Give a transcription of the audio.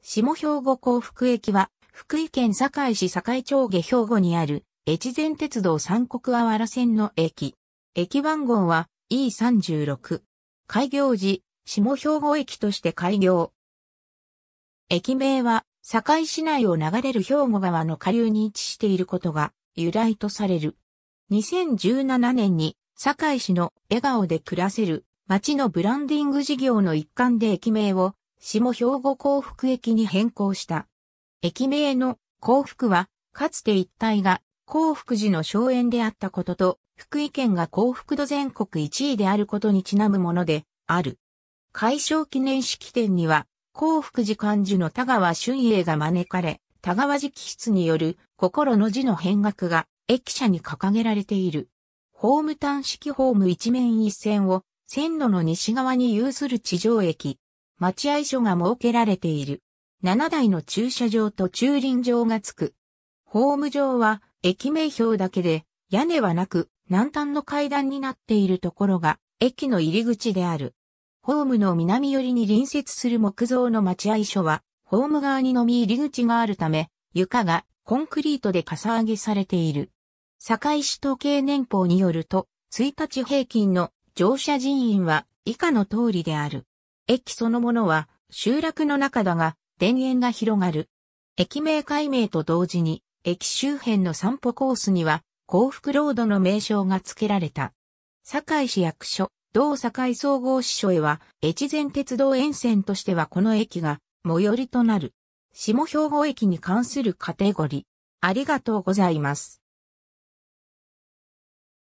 下兵庫港福駅は、福井県堺市堺町下兵庫にある、越前鉄道三国あわら線の駅。駅番号は E36。開業時、下兵庫駅として開業。駅名は、堺市内を流れる兵庫川の下流に位置していることが由来とされる。2017年に堺市の笑顔で暮らせる町のブランディング事業の一環で駅名を下兵庫幸福駅に変更した。駅名の幸福は、かつて一帯が幸福寺の荘園であったことと、福井県が幸福度全国1位であることにちなむもので、ある。解消記念式典には、幸福寺漢字の田川俊英が招かれ、田川直筆による心の字の変額が駅舎に掲げられている。ホーム端式ホーム一面一線を線路の西側に有する地上駅、待合所が設けられている。7台の駐車場と駐輪場がつく。ホーム上は駅名標だけで屋根はなく南端の階段になっているところが駅の入り口である。ホームの南寄りに隣接する木造の待合所はホーム側にのみ入り口があるため床がコンクリートでかさ上げされている。堺市統計年報によると1日平均の乗車人員は以下の通りである。駅そのものは集落の中だが田園が広がる。駅名解明と同時に駅周辺の散歩コースには幸福ロードの名称が付けられた。堺市役所、同堺総合支所へは越前鉄道沿線としてはこの駅が最寄りとなる。下兵庫駅に関するカテゴリー。ありがとうございます。